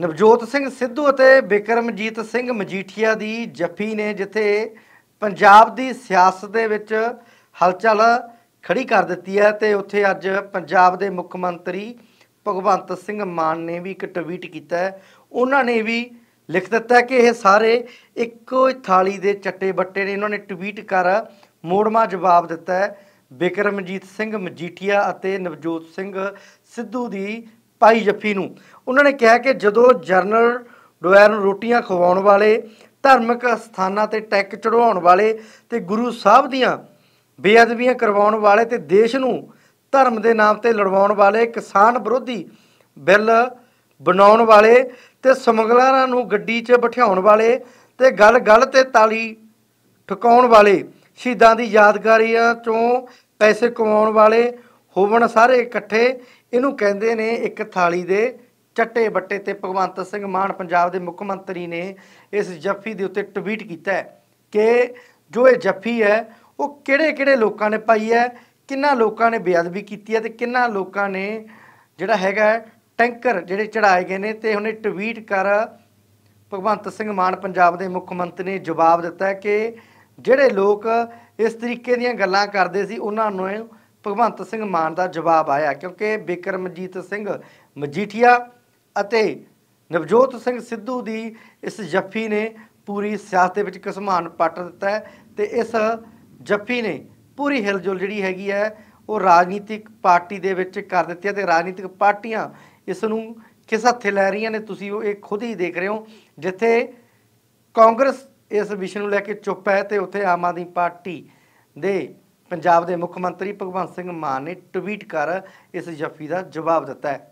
ਨਵਜੋਤ ਸਿੰਘ ਸਿੱਧੂ ਅਤੇ ਬਿਕਰਮਜੀਤ ਸਿੰਘ ਮਜੀਠੀਆ ਦੀ ਜੱਫੀ ਨੇ ਜਿੱਥੇ ਪੰਜਾਬ ਦੀ ਸਿਆਸਤ ਦੇ ਵਿੱਚ ਹਲਚਲ ਖੜੀ ਕਰ ਦਿੱਤੀ ਹੈ ਤੇ ਉੱਥੇ ਅੱਜ ਪੰਜਾਬ ਦੇ ਮੁੱਖ ਮੰਤਰੀ ਭਗਵੰਤ ਸਿੰਘ ਮਾਨ ਨੇ ਵੀ ਇੱਕ ਟਵੀਟ ਕੀਤਾ ਉਹਨਾਂ ਨੇ ਵੀ ਲਿਖ ਦਿੱਤਾ ਕਿ ਇਹ ਸਾਰੇ ਇੱਕੋ ਥਾਲੀ ਦੇ ਚੱਟੇ ਬੱਟੇ ਨੇ ਇਹਨਾਂ ਨੇ ਟਵੀਟ ਕਰ ਮੋੜਮਾ ਜਵਾਬ ਦਿੱਤਾ ਬਿਕਰਮਜੀਤ ਸਿੰਘ ਮਜੀਠੀਆ ਅਤੇ ਨਵਜੋਤ ਸਿੰਘ ਸਿੱਧੂ ਦੀ ਭਾਈ ਜੱਫੀ ਨੂੰ ਉਹਨਾਂ ਨੇ ਕਿਹਾ ਕਿ ਜਦੋਂ ਜਰਨਲ ਡੋਇਰ ਨੂੰ ਰੋਟੀਆਂ ਖਵਾਉਣ ਵਾਲੇ ਧਾਰਮਿਕ ਸਥਾਨਾਂ ਤੇ ਟੈਕ ਚੜਵਾਉਣ ਵਾਲੇ ਤੇ ਗੁਰੂ ਸਾਹਿਬ ਦੀਆਂ ਬੇਅਦਬੀਆਂ ਕਰਵਾਉਣ ਵਾਲੇ ਤੇ ਦੇਸ਼ ਨੂੰ ਧਰਮ ਦੇ ਨਾਮ ਤੇ ਲੜਵਾਉਣ ਵਾਲੇ ਕਿਸਾਨ ਵਿਰੋਧੀ ਬਿੱਲ ਬਣਾਉਣ ਵਾਲੇ ਤੇ ਸਮਗਲਰਾਂ ਨੂੰ ਗੱਡੀ 'ਚ ਬਿਠਾਉਣ ਵਾਲੇ ਤੇ ਗੱਲ-ਗੱਲ ਤੇ ਤਾਲੀ ਠਕਾਉਣ ਵਾਲੇ ਸ਼ਹੀਦਾਂ ਦੀ ਯਾਦਗਾਰੀਆਂ 'ਚੋਂ ਪੈਸੇ ਕਮਾਉਣ ਵਾਲੇ ਹੋਵਣ ਸਾਰੇ ਇਕੱਠੇ ਇਹਨੂੰ ਕਹਿੰਦੇ ਨੇ ਇੱਕ ਥਾਲੀ ਦੇ ਚੱਟੇ ਬੱਟੇ ਤੇ ਭਗਵੰਤ ਸਿੰਘ ਮਾਨ ਪੰਜਾਬ ਦੇ ਮੁੱਖ ਮੰਤਰੀ ਨੇ ਇਸ ਜੱਫੀ ਦੇ ਉੱਤੇ ਟਵੀਟ ਕੀਤਾ ਕਿ ਜੋ ਇਹ ਜੱਫੀ ਹੈ ਉਹ ਕਿਹੜੇ-ਕਿਹੜੇ ਲੋਕਾਂ ਨੇ ਪਾਈ ਹੈ ਕਿੰਨਾ ਲੋਕਾਂ ਨੇ ਬੇਅਦਬੀ ਕੀਤੀ ਹੈ ਤੇ ਕਿੰਨਾ ਲੋਕਾਂ ਨੇ ਜਿਹੜਾ ਹੈਗਾ ਟੈਂਕਰ ਜਿਹੜੇ ਚੜਾਏ ਗਏ ਨੇ ਤੇ ਉਹਨੇ ਟਵੀਟ ਕਰ ਭਗਵੰਤ ਸਿੰਘ ਮਾਨ ਪੰਜਾਬ ਦੇ ਮੁੱਖ ਮੰਤਰੀ ਨੇ ਜਵਾਬ ਦਿੱਤਾ ਕਿ ਜਿਹੜੇ ਲੋਕ ਇਸ ਤਰੀਕੇ ਦੀਆਂ ਗੱਲਾਂ ਕਰਦੇ ਸੀ ਉਹਨਾਂ ਨੂੰ ਭਗਵੰਤ ਸਿੰਘ ਮਾਨ ਦਾ ਜਵਾਬ ਆਇਆ ਕਿਉਂਕਿ ਬਿਕਰਮਜੀਤ ਸਿੰਘ ਮਜੀਠੀਆ ਅਤੇ ਨਵਜੋਤ ਸਿੰਘ ਸਿੱਧੂ ਦੀ ਇਸ ਜੱਫੀ ਨੇ ਪੂਰੀ ਸਿਆਸਤ ਦੇ ਵਿੱਚ ਕਿਸਮਾਨ ਪੱਟ ਦਿੱਤਾ ਤੇ ਇਸ ਜੱਫੀ ਨੇ ਪੂਰੀ ਹਿਲਜੁਲ ਜਿਹੜੀ ਹੈਗੀ ਹੈ ਉਹ ਰਾਜਨੀਤਿਕ ਪਾਰਟੀ ਦੇ ਵਿੱਚ ਕਰ ਦਿੱਤੀ ਹੈ ਤੇ ਰਾਜਨੀਤਿਕ ਪਾਰਟੀਆਂ ਇਸ ਨੂੰ ਕਿਸ ਹੱਥੇ ਲੈ ਰਹੀਆਂ ਨੇ ਤੁਸੀਂ ਉਹ ਇਹ ਖੁਦ ਹੀ ਦੇਖ ਰਹੇ ਹੋ ਜਿੱਥੇ ਕਾਂਗਰਸ ਇਸ ਵਿਸ਼ੇ ਨੂੰ ਲੈ ਕੇ ਚੁੱਪ ਹੈ ਤੇ ਉੱਥੇ ਆਮ ਆਦਮੀ ਪਾਰਟੀ ਦੇ ਪੰਜਾਬ ਦੇ ਮੁੱਖ ਮੰਤਰੀ ਭਗਵੰਤ ਸਿੰਘ ਮਾਨ ਨੇ ਟਵੀਟ ਕਰ ਇਸ ਜਫੀ ਦਾ ਜਵਾਬ ਦਿੱਤਾ ਹੈ